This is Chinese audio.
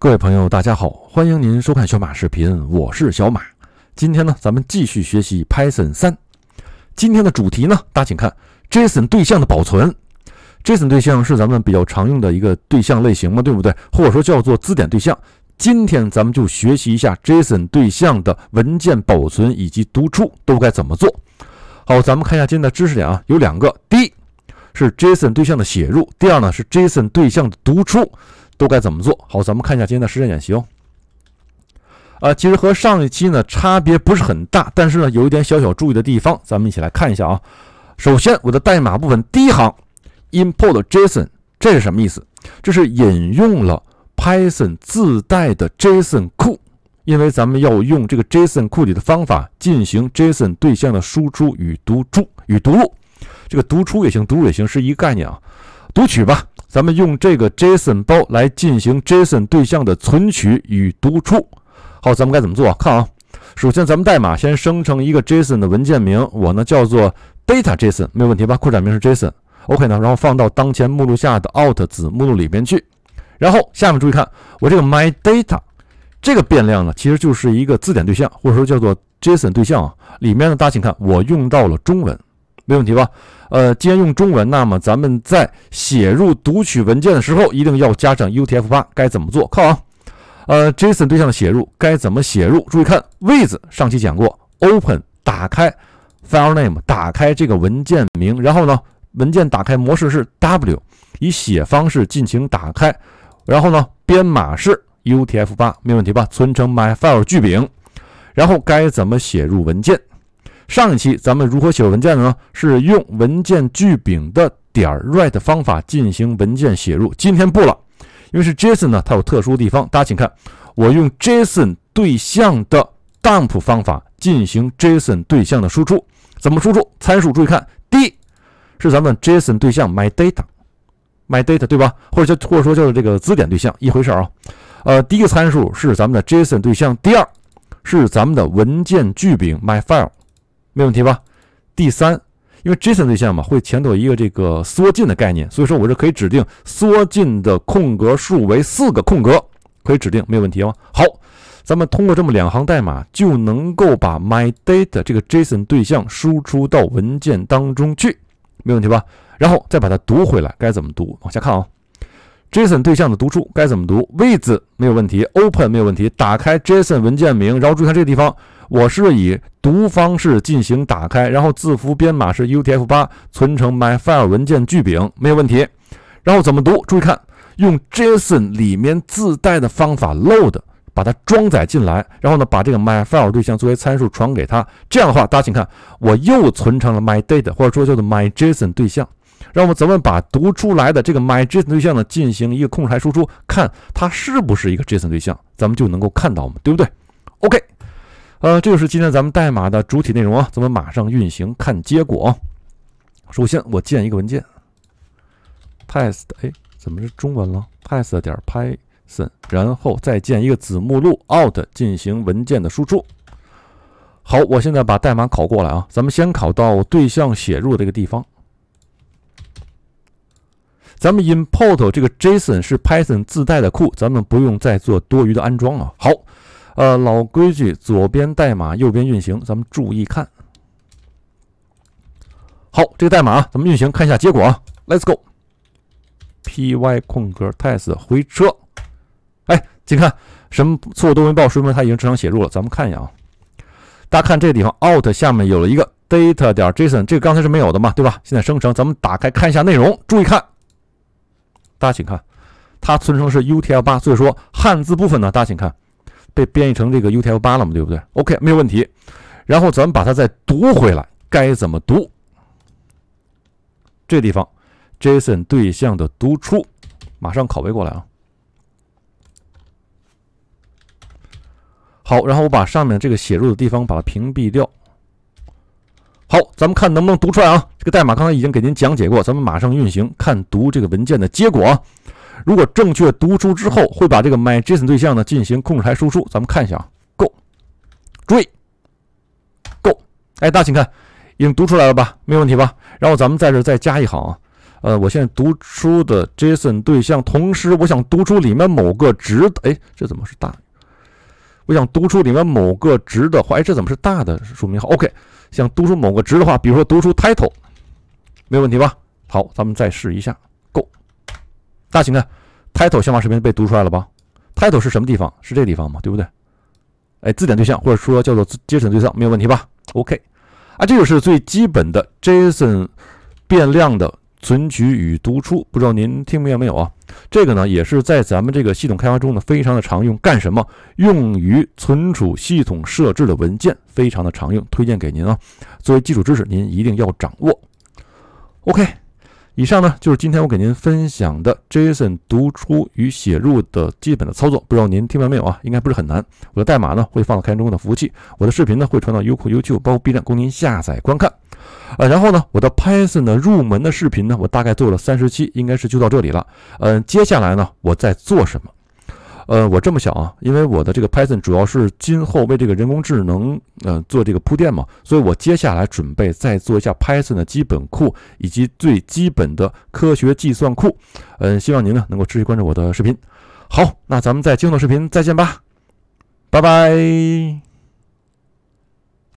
各位朋友，大家好，欢迎您收看小马视频，我是小马。今天呢，咱们继续学习 Python 三。今天的主题呢，大家请看 JSON 对象的保存。JSON 对象是咱们比较常用的一个对象类型嘛，对不对？或者说叫做字典对象。今天咱们就学习一下 JSON 对象的文件保存以及读出都该怎么做。好，咱们看一下今天的知识点啊，有两个：第一是 JSON 对象的写入，第二呢是 JSON 对象的读出。都该怎么做好？咱们看一下今天的实战演习哦。啊，其实和上一期呢差别不是很大，但是呢有一点小小注意的地方，咱们一起来看一下啊。首先，我的代码部分第一行 import json，这是什么意思？这是引用了 Python 自带的 JSON 库，因为咱们要用这个 JSON 库里的方法进行 JSON 对象的输出与读出与读入，这个读出也行，读入也行，是一个概念啊。读取吧，咱们用这个 JSON 包来进行 JSON 对象的存取与读出。好，咱们该怎么做？看啊，首先咱们代码先生成一个 JSON 的文件名，我呢叫做 data.json，没有问题吧？扩展名是 JSON。OK，呢，然后放到当前目录下的 out 子目录里边去。然后下面注意看，我这个 my data 这个变量呢，其实就是一个字典对象，或者说叫做 JSON 对象啊。里面呢，大家请看，我用到了中文。没问题吧？呃，既然用中文，那么咱们在写入读取文件的时候，一定要加上 UTF-8。该怎么做？看啊，呃，JSON 对象的写入该怎么写入？注意看 with，上期讲过，open 打开，file name 打开这个文件名，然后呢，文件打开模式是 w，以写方式进行打开，然后呢，编码是 UTF-8，没问题吧？存成 my file 聚柄，然后该怎么写入文件？上一期咱们如何写文件的呢？是用文件句柄的点儿 write 方法进行文件写入。今天不了，因为是 JSON 呢，它有特殊地方。大家请看，我用 JSON 对象的 dump 方法进行 JSON 对象的输出。怎么输出？参数注意看，第一是咱们 JSON 对象 my data，my data 对吧？或者叫或者说叫做这个字典对象一回事儿啊。呃，第一个参数是咱们的 JSON 对象，第二是咱们的文件句柄 my file。没问题吧？第三，因为 JSON 对象嘛，会前头一个这个缩进的概念，所以说我这可以指定缩进的空格数为四个空格，可以指定，没有问题哦。好，咱们通过这么两行代码就能够把 my data 这个 JSON 对象输出到文件当中去，没问题吧？然后再把它读回来，该怎么读？往下看啊，JSON 对象的读出该怎么读？with 没有问题，open 没有问题，打开 JSON 文件名，然后注意看这个地方。我是以读方式进行打开，然后字符编码是 UTF-8，存成 my file 文件句柄没有问题。然后怎么读？注意看，用 JSON 里面自带的方法 load 把它装载进来，然后呢，把这个 my file 对象作为参数传给它。这样的话，大家请看，我又存成了 my data，或者说叫做 my JSON 对象。让我们怎么把读出来的这个 my JSON 对象呢进行一个控制台输出，看它是不是一个 JSON 对象，咱们就能够看到嘛，对不对？呃，这就是今天咱们代码的主体内容啊！咱们马上运行看结果。首先，我建一个文件 test，哎，怎么是中文了？test 点 python，然后再建一个子目录 out 进行文件的输出。好，我现在把代码拷过来啊。咱们先拷到对象写入这个地方。咱们 import 这个 json 是 python 自带的库，咱们不用再做多余的安装啊。好。呃，老规矩，左边代码，右边运行。咱们注意看。好，这个代码啊，咱们运行，看一下结果。啊。Let's go。py 空格 test 回车。哎，请看什么错误都没报，说明它已经正常写入了。咱们看一下啊。大家看这个地方 out 下面有了一个 data 点 json，这个刚才是没有的嘛，对吧？现在生成，咱们打开看一下内容，注意看。大家请看，它存成是 utf-8，所以说汉字部分呢，大家请看。被编译成这个 UTF8 了嘛，对不对？OK，没有问题。然后咱们把它再读回来，该怎么读？这地方 JSON 对象的读出，马上拷贝过来啊。好，然后我把上面这个写入的地方把它屏蔽掉。好，咱们看能不能读出来啊？这个代码刚才已经给您讲解过，咱们马上运行，看读这个文件的结果。如果正确读出之后，会把这个 my JSON 对象呢进行控制台输出。咱们看一下啊，Go，注意，Go，哎，大家请看，已经读出来了吧？没有问题吧？然后咱们在这再加一行啊，呃，我现在读出的 JSON 对象，同时我想读出里面某个值哎，这怎么是大？我想读出里面某个值的话，哎，这怎么是大的说明号？OK，想读出某个值的话，比如说读出 title，没有问题吧？好，咱们再试一下。大型的 t i t l e 下方视频被读出来了吧？title 是什么地方？是这地方吗？对不对？哎，字典对象或者说叫做接 s 对象，没有问题吧？OK，啊，这个是最基本的 JSON 变量的存取与读出，不知道您听明白没有啊？这个呢，也是在咱们这个系统开发中呢，非常的常用。干什么？用于存储系统设置的文件，非常的常用，推荐给您啊，作为基础知识，您一定要掌握。OK。以上呢就是今天我给您分享的 JSON 读出与写入的基本的操作，不知道您听明白没有啊？应该不是很难。我的代码呢会放到开源中的服务器，我的视频呢会传到优酷、YouTube，包括 B 站供您下载观看。呃，然后呢，我的 Python 的入门的视频呢，我大概做了三十期，应该是就到这里了。嗯，接下来呢我在做什么？呃，我这么想啊，因为我的这个 Python 主要是今后为这个人工智能，呃，做这个铺垫嘛，所以我接下来准备再做一下 Python 的基本库以及最基本的科学计算库，嗯，希望您呢能够持续关注我的视频。好，那咱们在今后视频再见吧，拜拜。